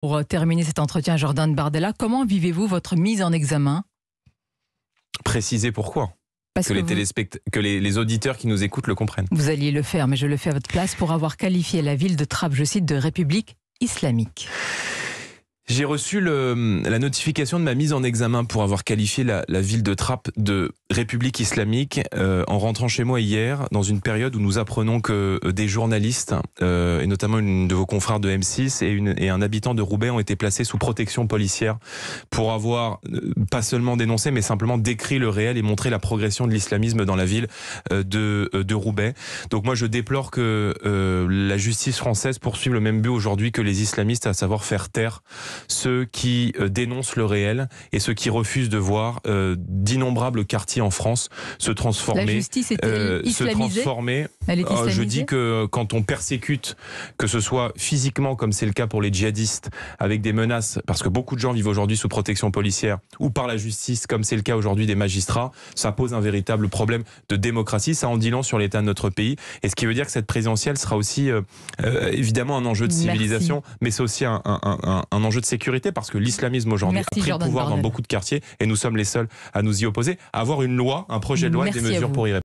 Pour euh, terminer cet entretien, Jordan Bardella, comment vivez-vous votre mise en examen Précisez pourquoi. Parce que, les, que les, auditeurs qui nous écoutent le comprennent. Vous alliez le faire, mais je le fais à votre place pour avoir qualifié la ville de trappe je cite, de République islamique. J'ai reçu le, la notification de ma mise en examen pour avoir qualifié la, la ville de trappe de République islamique, euh, en rentrant chez moi hier, dans une période où nous apprenons que euh, des journalistes, euh, et notamment une de vos confrères de M6 et, une, et un habitant de Roubaix, ont été placés sous protection policière pour avoir pas seulement dénoncé, mais simplement décrit le réel et montré la progression de l'islamisme dans la ville de, de Roubaix. Donc moi, je déplore que la justice française poursuive le même but aujourd'hui que les islamistes, à savoir faire taire ceux qui dénoncent le réel et ceux qui refusent de voir d'innombrables quartiers en France se transformer. La justice euh, est se euh, transformer. je dis que quand on persécute, que ce soit physiquement comme c'est le cas pour les djihadistes, avec des menaces, parce que beaucoup de gens vivent aujourd'hui sous protection policière, ou par la justice comme c'est le cas aujourd'hui des magistrats, ça pose un véritable problème de démocratie. Ça en dit long sur l'état de notre pays. Et ce qui veut dire que cette présidentielle sera aussi euh, évidemment un enjeu de civilisation, mais c'est aussi un, enjeu de sécurité parce que l'islamisme aujourd'hui a pris pouvoir dans beaucoup de quartiers et nous sommes les seuls à nous y opposer, avoir une loi, un projet de loi, des mesures pour y répondre.